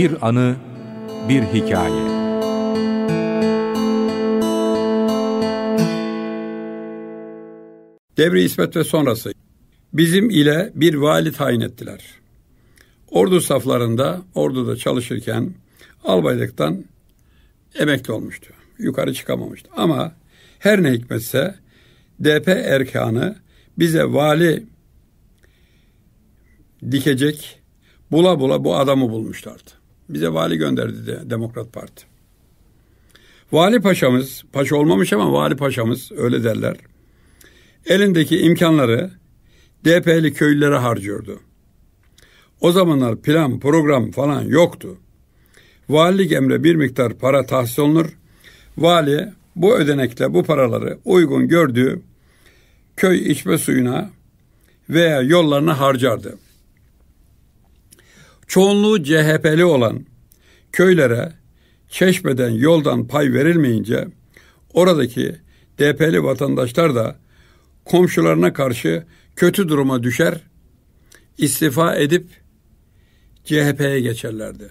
Bir anı, bir hikaye. Devri İsmet ve sonrası. Bizim ile bir vali tayin ettiler. Ordu saflarında, orduda çalışırken albaylıktan emekli olmuştu. Yukarı çıkamamıştı. Ama her ne hikmetse DP erkanı bize vali dikecek bula bula bu adamı bulmuşlardı bize vali gönderdi de Demokrat Parti. Vali paşamız, paşa olmamış ama vali paşamız öyle derler. Elindeki imkanları DP'li köylülere harcıyordu. O zamanlar plan, program falan yoktu. Valilik emre bir miktar para tahsis olunur. Vali bu ödenekle bu paraları uygun gördüğü köy içme suyuna veya yollarına harcardı. Çoğunluğu CHP'li olan köylere çeşmeden yoldan pay verilmeyince oradaki DP'li vatandaşlar da komşularına karşı kötü duruma düşer, istifa edip CHP'ye geçerlerdi.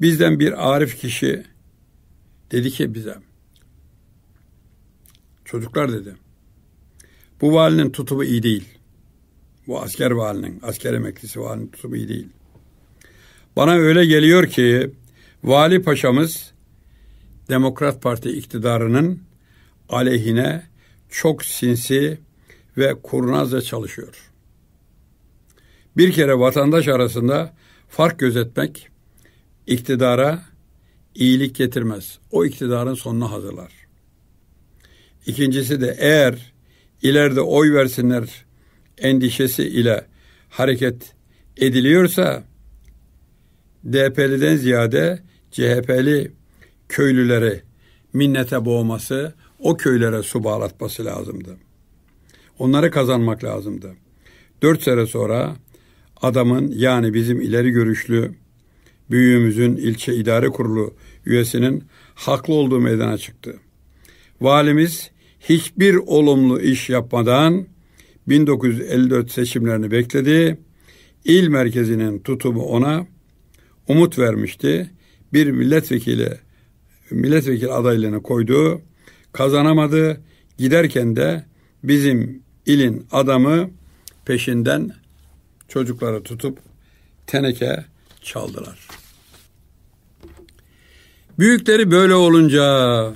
Bizden bir Arif kişi dedi ki bize, çocuklar dedi, bu valinin tutumu iyi değil. Bu asker valinin, asker emeklisi valinin tutumu iyi değil. Bana öyle geliyor ki Vali Paşa'mız Demokrat Parti iktidarının aleyhine çok sinsi ve kurnazca çalışıyor. Bir kere vatandaş arasında fark gözetmek iktidara iyilik getirmez. O iktidarın sonuna hazırlar. İkincisi de eğer ileride oy versinler endişesi ile hareket ediliyorsa DP'liden ziyade CHP'li köylüleri minnete boğması, o köylere su bağlatması lazımdı. Onları kazanmak lazımdı. Dört sene sonra adamın yani bizim ileri görüşlü büyüğümüzün ilçe idare kurulu üyesinin haklı olduğu meydana çıktı. Valimiz hiçbir olumlu iş yapmadan 1954 seçimlerini bekledi. İl merkezinin tutumu ona umut vermişti. Bir milletvekili milletvekili adaylığını koydu. Kazanamadı. Giderken de bizim ilin adamı peşinden çocukları tutup teneke çaldılar. Büyükleri böyle olunca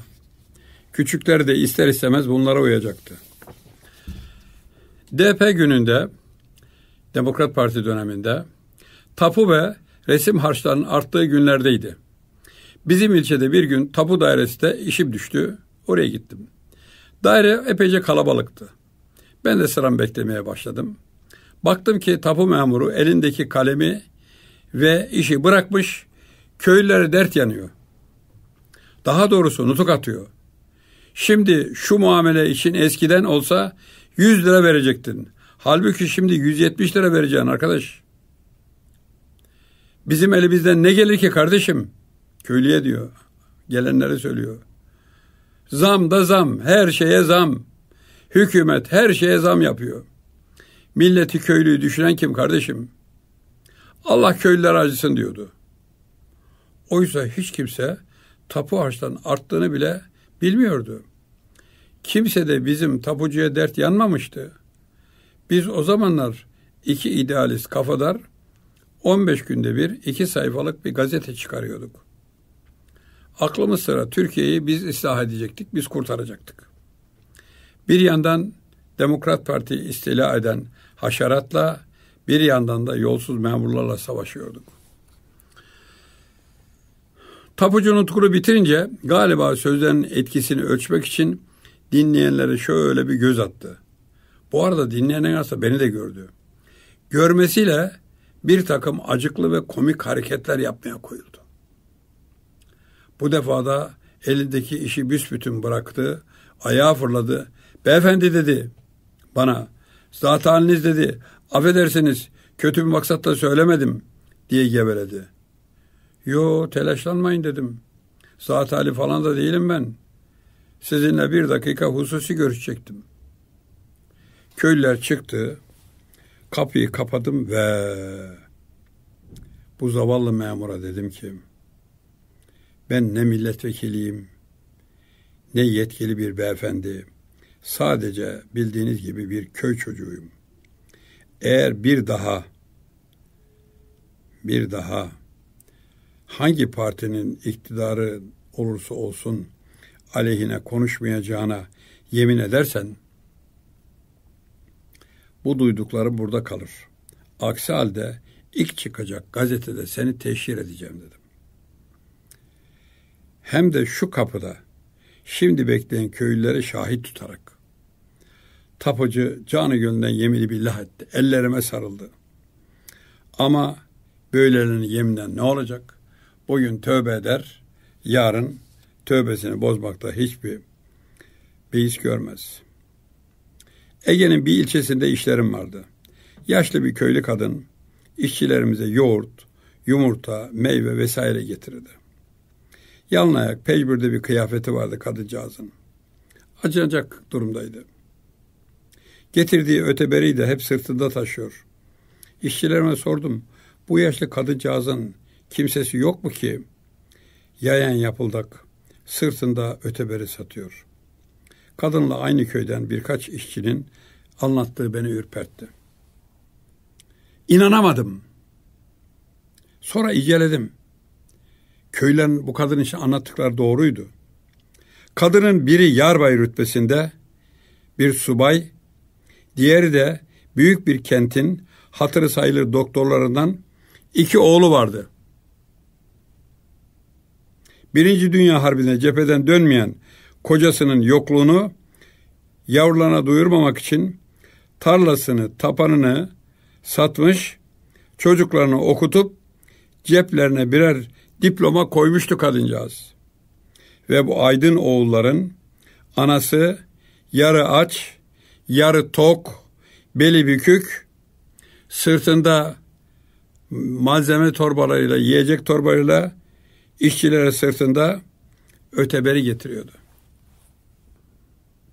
küçükleri de ister istemez bunlara uyacaktı. DP gününde Demokrat Parti döneminde tapu ve resim harçlarının arttığı günlerdeydi. Bizim ilçede bir gün tapu dairesinde işim düştü. Oraya gittim. Daire epeyce kalabalıktı. Ben de sıram beklemeye başladım. Baktım ki tapu memuru elindeki kalemi ve işi bırakmış, köylülere dert yanıyor. Daha doğrusu nutuk atıyor. Şimdi şu muamele için eskiden olsa 100 lira verecektin. Halbuki şimdi 170 lira vereceğin arkadaş. Bizim elimizden ne gelir ki kardeşim? Köylüye diyor. Gelenlere söylüyor. Zam da zam. Her şeye zam. Hükümet her şeye zam yapıyor. Milleti köylüyü düşünen kim kardeşim? Allah köylüler acısın diyordu. Oysa hiç kimse tapu harçtan arttığını bile bilmiyordu. Kimse de bizim tapucuya dert yanmamıştı. Biz o zamanlar iki idealist kafadar 15 günde bir iki sayfalık bir gazete çıkarıyorduk. Aklımız sıra Türkiye'yi biz ıslah edecektik, biz kurtaracaktık. Bir yandan Demokrat Parti istila eden haşeratla bir yandan da yolsuz memurlarla savaşıyorduk. Tapucu nutkunu bitirince galiba sözlerin etkisini ölçmek için dinleyenlere şöyle bir göz attı. Bu arada dinleyen en beni de gördü. Görmesiyle bir takım acıklı ve komik hareketler yapmaya koyuldu. Bu defada elindeki işi büsbütün bıraktı, ayağa fırladı. Beyefendi dedi bana, zat haliniz dedi, affedersiniz kötü bir maksatla söylemedim diye geveledi. Yo telaşlanmayın dedim. Zat hali falan da değilim ben. Sizinle bir dakika hususi görüşecektim. Köylüler çıktı, Kapıyı kapadım ve bu zavallı memura dedim ki ben ne milletvekiliyim ne yetkili bir beyefendi. Sadece bildiğiniz gibi bir köy çocuğuyum. Eğer bir daha bir daha hangi partinin iktidarı olursa olsun aleyhine konuşmayacağına yemin edersen bu duyduklarım burada kalır. Aksi halde ilk çıkacak gazetede seni teşhir edeceğim dedim. Hem de şu kapıda şimdi bekleyen köylülere şahit tutarak. Tapıcı canı gönlünden yemini billah etti. Ellerime sarıldı. Ama böylelerin yeminden ne olacak? Bugün tövbe eder, yarın tövbesini bozmakta hiçbir beis görmez.'' Ege'nin bir ilçesinde işlerim vardı. Yaşlı bir köylü kadın işçilerimize yoğurt, yumurta, meyve vesaire getirirdi. Yalın ayak pejbürde bir kıyafeti vardı kadıncağızın. Acınacak durumdaydı. Getirdiği öteberiyi de hep sırtında taşıyor. İşçilerime sordum. Bu yaşlı kadıncağızın kimsesi yok mu ki? Yayan yapıldak sırtında öteberi satıyor.'' Kadınla aynı köyden birkaç işçinin anlattığı beni ürpertti. İnanamadım. Sonra iceledim. Köylen bu kadın için anlattıkları doğruydu. Kadının biri yarbay rütbesinde, bir subay, diğeri de büyük bir kentin hatırı sayılır doktorlarından iki oğlu vardı. Birinci Dünya Harbi'ne cepheden dönmeyen kocasının yokluğunu yavrularına duyurmamak için tarlasını, tapanını satmış, çocuklarını okutup ceplerine birer diploma koymuştu kadıncağız. Ve bu aydın oğulların anası yarı aç, yarı tok, beli bükük, sırtında malzeme torbalarıyla, yiyecek torbalarıyla işçilere sırtında öteberi getiriyordu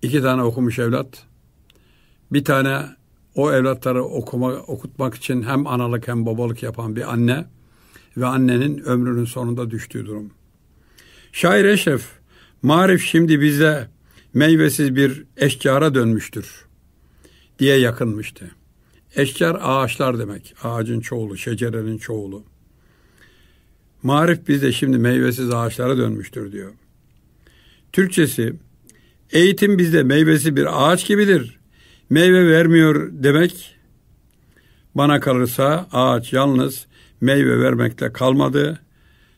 iki tane okumuş evlat. Bir tane o evlatları okuma, okutmak için hem analık hem babalık yapan bir anne ve annenin ömrünün sonunda düştüğü durum. Şair Eşref, marif şimdi bize meyvesiz bir eşcara dönmüştür diye yakınmıştı. Eşkar ağaçlar demek. Ağacın çoğulu, şecerenin çoğulu. Marif bize şimdi meyvesiz ağaçlara dönmüştür diyor. Türkçesi Eğitim bizde meyvesi bir ağaç gibidir. Meyve vermiyor demek bana kalırsa ağaç yalnız meyve vermekte kalmadı.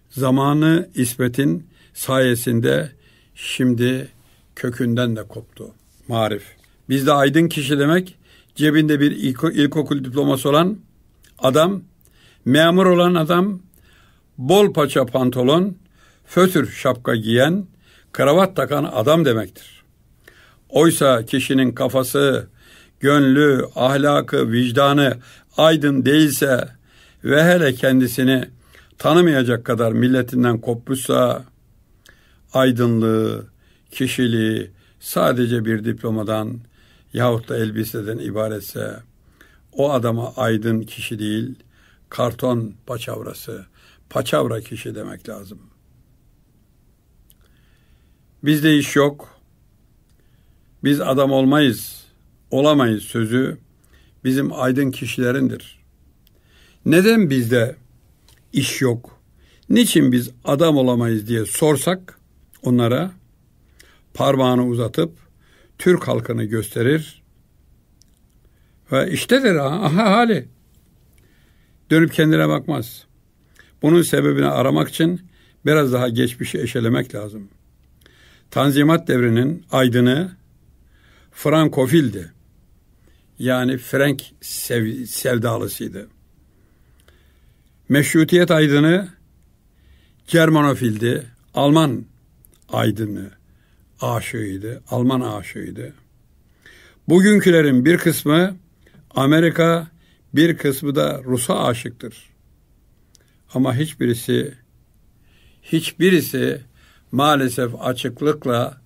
Zamanı ismetin sayesinde şimdi kökünden de koptu. Marif. Bizde aydın kişi demek cebinde bir ilkokul diploması olan adam, memur olan adam, bol paça pantolon, fötür şapka giyen, kravat takan adam demektir. Oysa kişinin kafası, gönlü, ahlakı, vicdanı aydın değilse ve hele kendisini tanımayacak kadar milletinden kopmuşsa aydınlığı, kişiliği sadece bir diplomadan yahut da elbiseden ibaretse o adama aydın kişi değil, karton paçavrası, paçavra kişi demek lazım. Bizde iş yok, biz adam olmayız, olamayız sözü bizim aydın kişilerindir. Neden bizde iş yok? Niçin biz adam olamayız diye sorsak onlara parmağını uzatıp Türk halkını gösterir ve işte der aha hali. Dönüp kendine bakmaz. Bunun sebebini aramak için biraz daha geçmişi eşelemek lazım. Tanzimat devrinin aydını Frankofildi. Yani Frank sev, sevdalısıydı. Meşrutiyet aydını Germanofildi. Alman aydını aşığıydı. Alman aşığıydı. Bugünkülerin bir kısmı Amerika, bir kısmı da Rus'a aşıktır. Ama hiçbirisi hiçbirisi maalesef açıklıkla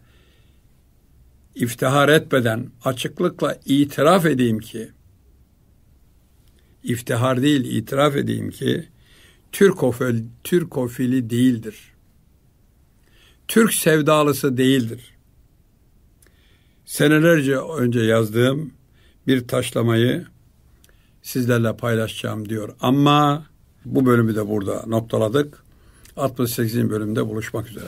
iftihar etmeden açıklıkla itiraf edeyim ki iftihar değil itiraf edeyim ki Türkofil, Türkofili değildir. Türk sevdalısı değildir. Senelerce önce yazdığım bir taşlamayı sizlerle paylaşacağım diyor. Ama bu bölümü de burada noktaladık. 68. bölümde buluşmak üzere.